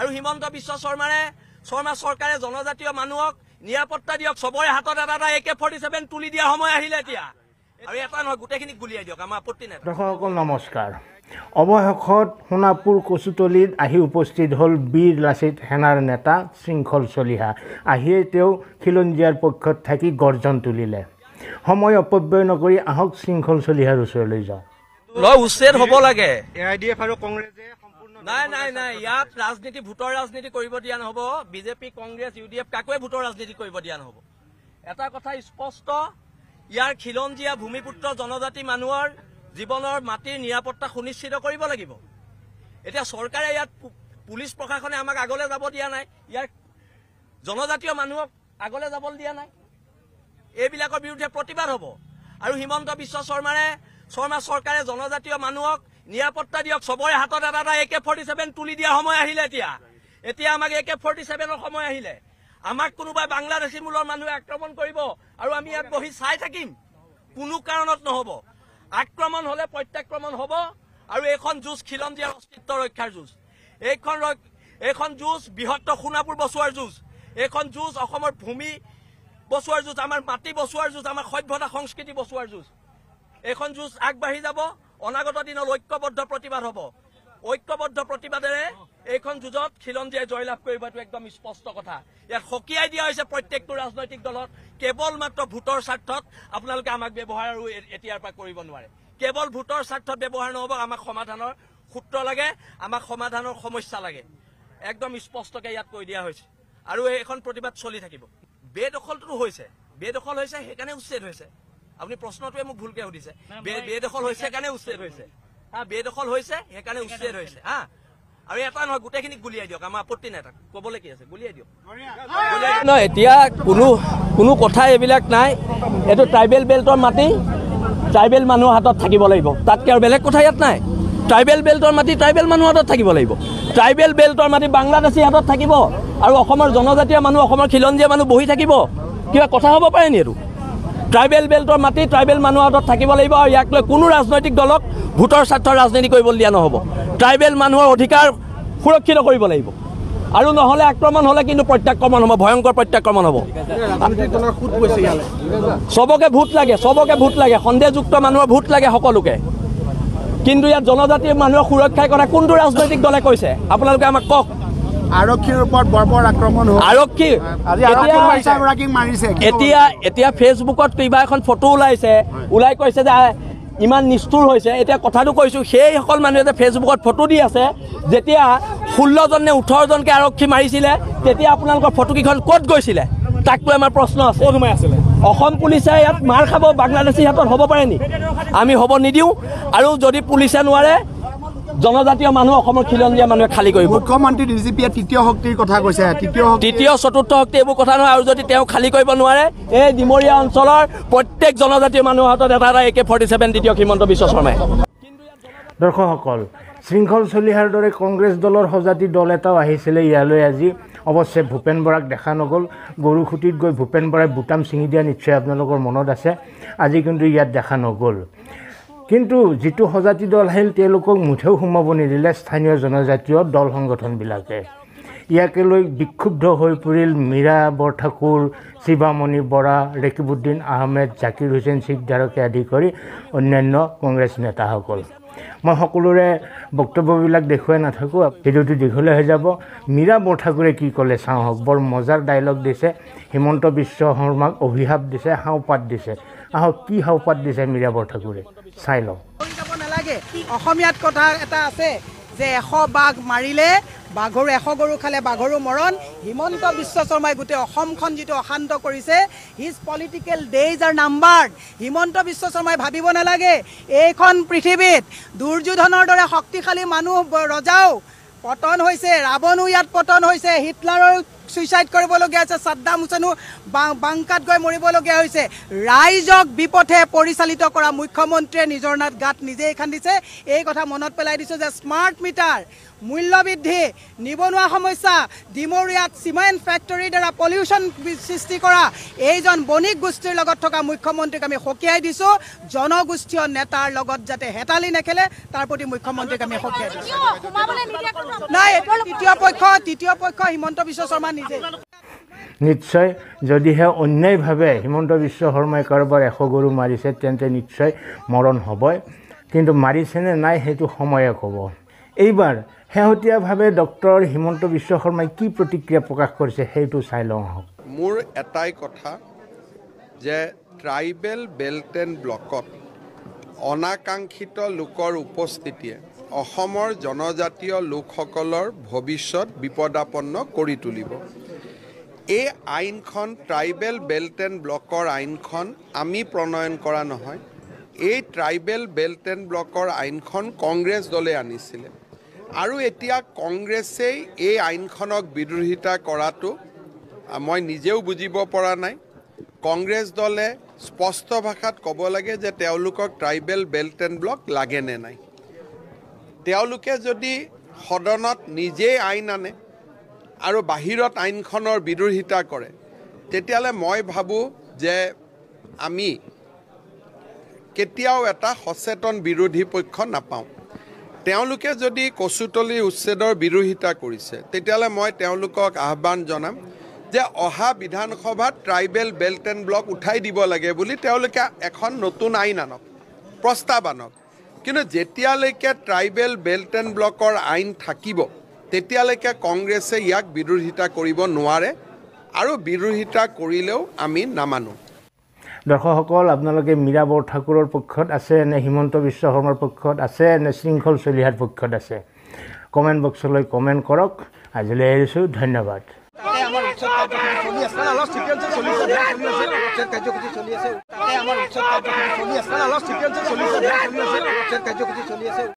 আৰু হিমন্ত বিশ্ব শৰ্মাৰে শৰ্মা চৰকাৰে জনজাতীয় মানুহক নিৰাপত্তা দিয়ক চবৰে হাতত এটা এটা এ কে ফৰ্টি ছেভেন তুলি দিয়া সময় আহিলে এতিয়া আৰু এটা নহয় গোটেইখিনিক গুলিয়াই দিয়ক আমাৰ আপত্তি নাই দৰ্শকসকল নমস্কাৰ অৱশেষত সোণাপুৰ কচুতলিত আহি উপস্থিত হ'ল বীৰ লাচিত সেনাৰ নেতা শৃংখল চলিহা আহিয়ে তেওঁ খিলঞ্জীয়াৰ পক্ষত থাকি গৰ্জন তুলিলে সময় অপব্যয় নকৰি আহক শৃংখল চলিহাৰ ওচৰলৈ যাওঁ উচ্ছেদ হব লাগে নাই নাই নাই ইয়াত ৰাজনীতি ভোটৰ ৰাজনীতি কৰিব দিয়া নহব BJP Congress U D F কাকোৱে ভোটৰ ৰাজনীতি কৰিব দিয়া নহব এটা কথা স্পষ্ট ইয়াৰ খিলঞ্জীয়া ভূমিপুত্ৰ জনজাতি মানুহৰ জীৱনৰ মাটিৰ নিৰাপত্তা সুনিশ্চিত কৰিব লাগিব এতিয়া চৰকাৰে ইয়াত পুলিচ প্ৰশাসনে আমাক আগলৈ যাব দিয়া নাই ইয়াৰ জনজাতীয় মানুহক আগলৈ যাবলৈ দিয়া নাই এইবিলাকৰ বিৰুদ্ধে প্ৰতিবাদ হ'ব আৰু হিমন্ত বিশ্ব শৰ্মাৰে শৰ্মা চৰকাৰে জনজাতীয় মানুহক নিৰাপত্তা দিয়ক চবৰে হাতত এটা এটা এ কে ফৰ্টি সেভেন তুলি দিয়া সময় আহিলে এতিয়া এতিয়া আমাক এ কে ফৰ্টি সেভেনেৰ সময় আহিলে আমাক কোনোবাই বাংলাদেশী মূলৰ মানুহে আক্ৰমণ কৰিব আৰু আমি ইয়াত বহি চাই থাকিম কোনো কাৰণত নহব আক্ৰমণ হলে প্ৰত্যাক্ৰমণ হব আৰ এখন যুজ খিলঞ্জিয়াৰ অস্তিত্ব ৰক্ষাৰ যুঁজ এইখন এইখন যুঁজ যুজ সোণাপুৰ বচোৱাৰ যুঁজ এইখন যুঁজ অসমৰ ভূমি বচোৱাৰ যুঁজ আমাৰ মাটি বচোৱাৰ যুঁজ আমাৰ সভ্যতা সংস্কৃতি বচোৱাৰ যুঁজ এইখন যুঁজ আগবাঢ়ি যাব অনাগত দিনত ঐক্যবদ্ধ প্ৰতিবাদ হ'ব ঐক্যবদ্ধ প্ৰতিবাদেৰে এইখন যুঁজত খিলঞ্জীয়াই জয়লাভ কৰিব একদম স্পষ্ট কথা ইয়াত সকীয়াই দিয়া হৈছে প্ৰত্যেকটো ৰাজনৈতিক দলত কেৱল মাত্ৰ ভোটৰ স্বাৰ্থত আপোনালোকে আমাক ব্যৱহাৰ আৰু এতিয়াৰ পৰা কৰিব নোৱাৰে কেৱল ভোটৰ স্বাৰ্থত ব্যৱহাৰ নহ'ব আমাক সমাধানৰ সূত্ৰ লাগে আমাক সমাধানৰ সমস্যা লাগে একদম স্পষ্টকে ইয়াত কৈ দিয়া হৈছে আৰু এইখন প্ৰতিবাদ চলি থাকিব বেদখলটোতো হৈছে বেদখল হৈছে সেইকাৰণে উচ্ছেদ হৈছে আপুনি প্ৰশ্নটোৱে মোক ভুলকে সুধিছে বেদখল হৈছে কাৰণে উচ্ছেদ হৈছে হা বেদখল হৈছে সেইকাৰণে উচ্ছেদ হৈছে হা আৰু এটা নহয় গোটেইখিনিক গুলিয়াই দিয়ক আমাৰ আপত্তি নাই তাক ক'বলৈ কি আছে গুলিয়াই দিয়ক নহয় এতিয়া কোনো কোনো কথা এইবিলাক নাই এইটো ট্ৰাইবেল বেল্টৰ মাটি ট্ৰাইবেল মানুহৰ হাতত থাকিব লাগিব তাতকৈ আৰু বেলেগ কথা ইয়াত নাই ট্ৰাইবেল বেল্টৰ মাটি ট্ৰাইবেল মানুহৰ হাতত থাকিব লাগিব ট্ৰাইবেল বেল্টৰ মাটি বাংলাদেশী হাতত থাকিব আৰু অসমৰ জনজাতীয় মানুহ অসমৰ খিলঞ্জীয়া মানুহ বহি থাকিব কিবা কথা হ'ব পাৰে নি এইটো ট্ৰাইবেল বেল্টৰ মাটি ট্ৰাইবেল মানুহৰ হাতত থাকিব লাগিব আৰু ইয়াক লৈ কোনো ৰাজনৈতিক দলক ভোটৰ স্বাৰ্থ ৰাজনীতি কৰিবলৈ দিয়া নহ'ব ট্ৰাইবেল মানুহৰ অধিকাৰ সুৰক্ষিত কৰিব লাগিব আৰু নহ'লে আক্ৰমণ হ'লে কিন্তু প্ৰত্যাক্ৰমণ হ'ব ভয়ংকৰ প্ৰত্যাক্ৰমণ হ'ব চবকে ভোট লাগে চবকে ভোট লাগে সন্দেহযুক্ত মানুহৰ ভোট লাগে সকলোকে কিন্তু ইয়াত জনজাতিৰ মানুহৰ সুৰক্ষাৰ কথা কোনটো ৰাজনৈতিক দলে কৈছে আপোনালোকে আমাক কওক আৰক্ষীৰ ওপৰত বৰ্বৰ আক্ৰমণ হ'ল আৰক্ষী এতিয়া এতিয়া ফেচবুকত কিবা এখন ফটো ওলাইছে ওলাই কৈছে যে ইমান নিষ্ঠুৰ হৈছে এতিয়া কথাটো কৈছোঁ সেইসকল মানুহে যে ফেচবুকত ফটো দি আছে যেতিয়া ষোল্লজন নে ওঠৰজনকৈ আৰক্ষী মাৰিছিলে তেতিয়া আপোনালোকৰ ফটোকেইখন ক'ত গৈছিলে তাকটো আমাৰ প্ৰশ্ন আছে সোমাই আছিলে অসম পুলিচে ইয়াত মাৰ খাব বাংলাদেশী হাতত হ'ব পাৰে নি আমি হ'ব নিদিওঁ আৰু যদি পুলিচে নোৱাৰে জনজাতীয় মানুহ অসমৰ খিলঞ্জীয়া মানুহে খালী কৰিব মুখ্যমন্ত্ৰী ডিজিপিয়ে তৃতীয় শক্তিৰ কথা কৈছে তৃতীয় চতুৰ্থ শক্তি এইবোৰ কথা নহয় আৰু যদি তেওঁ খালী কৰিব নোৱাৰে এই ডিমৰীয়া অঞ্চলৰ প্ৰত্যেক জনজাতীয় মানুহৰ হাতত এটা এটা এ কে ফৰ্টি ছেভেন দ্বিতীয় হিমন্ত বিশ্ব শৰ্মাই দৰ্শকসকল শৃংখল চলিহাৰ দৰে কংগ্ৰেছ দলৰ সজাতি দল এটাও আহিছিলে ইয়ালৈ আজি অৱশ্যে ভূপেন বৰাক দেখা নগ'ল গৰু গৰুখুটিত গৈ ভূপেন বৰাই বুটাম ছিঙি দিয়া নিশ্চয় আপোনালোকৰ মনত আছে আজি কিন্তু ইয়াত দেখা নগ'ল কিন্তু যিটো সজাতি দল আহিল তেওঁলোকক মুঠেও সোমাব নিদিলে স্থানীয় জনজাতীয় দল সংগঠনবিলাকে ইয়াকে লৈ বিক্ষুব্ধ হৈ পৰিল মীৰা বৰঠাকুৰ শিৱামণি বৰা ৰেকিবুদ্দিন আহমেদ জাকিৰ হুছেইন শিকদাৰকে আদি কৰি অন্যান্য কংগ্ৰেছ নেতাসকল মই সকলোৰে বক্তব্যবিলাক দেখুৱাই নাথাকোঁ ভিডিঅ'টো দীঘলীয়া হৈ যাব মীৰা বৰঠাকুৰে কি ক'লে চাওঁ হওক বৰ মজাৰ ডায়লগ দিছে হিমন্ত বিশ্ব শৰ্মাক অভিশাপ দিছে সাওপাত দিছে আহক কি শপত দিছে মীৰাবৰ ঠাকুৰে চাই লওঁ অসমীয়াত কথা এটা আছে যে এশ বাঘ মাৰিলে বাঘৰ এশ গৰু খালে বাঘৰো মৰণ হিমন্ত বিশ্ব শৰ্মাই গোটেই অসমখন যিটো অশান্ত কৰিছে his political days are number Himanta Biswa শৰ্মাই ভাবিব নালাগে এইখন পৃথিৱীত দুৰ্যোধনৰ দৰে শক্তিশালী মানুহ ৰজাও পতন হৈছে ৰাৱণো ইয়াত পতন হৈছে হিটলাৰৰ সুইচাইড কৰিবলগীয়া হৈছে ছাদ্দাম হুছেনো বাংকাত গৈ মৰিবলগীয়া হৈছে ৰাইজক বিপথে পৰিচালিত কৰা মুখ্যমন্ত্ৰীয়ে নিজৰ নাত গাত নিজেই খান্দিছে এই কথা মনত পেলাই দিছোঁ যে স্মাৰ্ট মিটাৰ মূল্যবৃদ্ধি নিবনুৱা সমস্যা ডিমৰিয়াত চিমেণ্ট ফেক্টৰীৰ দ্বাৰা পলিউশ্যন সৃষ্টি কৰা এইজন বণিক গোষ্ঠীৰ লগত থকা মুখ্যমন্ত্ৰীক আমি সকীয়াই দিছোঁ জনগোষ্ঠীয় নেতাৰ লগত যাতে হেতালি নেখেলে তাৰ প্ৰতি মুখ্যমন্ত্ৰীক আমি সকীয়াই দিছোঁ নাই তৃতীয় পক্ষ তৃতীয় পক্ষ হিমন্ত বিশ্ব শৰ্মা নিজে নিশ্চয় যদিহে অন্যায়ভাৱে হিমন্ত বিশ্ব শৰ্মাই কাৰোবাৰ এশ গৰু মাৰিছে তেন্তে নিশ্চয় মৰণ হ'বই কিন্তু মাৰিছেনে নাই সেইটো সময়ে ক'ব এইবাৰ শেহতীয়াভাৱে ডক্টৰ হিমন্ত বিশ্ব শৰ্মাই কি প্ৰতিক্ৰিয়া প্ৰকাশ কৰিছে সেইটো চাই লওঁ আহক মোৰ এটাই কথা যে ট্ৰাইবেল বেল্ট ব্লকত অনাকাংক্ষিত লোকৰ উপস্থিতিয়ে অসমৰ জনজাতীয় লোকসকলৰ ভৱিষ্যত বিপদাপন্ন কৰি তুলিব এই আইনখন ট্ৰাইবেল বেল্ট ব্লকৰ আইনখন আমি প্ৰণয়ন কৰা নহয় এই ট্ৰাইবেল বেল্ট ব্লকৰ আইনখন কংগ্ৰেছ দলে আনিছিলে আৰু এতিয়া কংগ্ৰেছেই এই আইনখনক বিৰোধিতা কৰাটো মই নিজেও বুজিব পৰা নাই কংগ্ৰেছ দলে স্পষ্ট ভাষাত ক'ব লাগে যে তেওঁলোকক ট্ৰাইবেল বেল্ট এণ্ড ব্লক লাগেনে নাই তেওঁলোকে যদি সদনত নিজেই আইন আনে আৰু বাহিৰত আইনখনৰ বিৰোধিতা কৰে তেতিয়াহ'লে মই ভাবোঁ যে আমি কেতিয়াও এটা সচেতন বিৰোধী পক্ষ নাপাওঁ তেওঁলোকে যদি কচুতলি উচ্ছেদৰ বিৰোধিতা কৰিছে তেতিয়াহ'লে মই তেওঁলোকক আহ্বান জনাম যে অহা বিধানসভাত ট্ৰাইবেল বেল্ট এণ্ড ব্লক উঠাই দিব লাগে বুলি তেওঁলোকে এখন নতুন আইন আনক প্ৰস্তাৱ আনক কিন্তু যেতিয়ালৈকে ট্ৰাইবেল বেল্ট এণ্ড ব্লকৰ আইন থাকিব তেতিয়ালৈকে কংগ্ৰেছে ইয়াক বিৰোধিতা কৰিব নোৱাৰে আৰু বিৰোধিতা কৰিলেও আমি নামানো দৰ্শকসকল আপোনালোকে মীৰাবৰ ঠাকুৰৰ পক্ষত আছে নে হিমন্ত বিশ্ব শৰ্মাৰ পক্ষত আছে নে শৃংখল চলিহাৰ পক্ষত আছে কমেণ্ট বক্সলৈ কমেণ্ট কৰক আজিলৈ আহিছোঁ ধন্যবাদ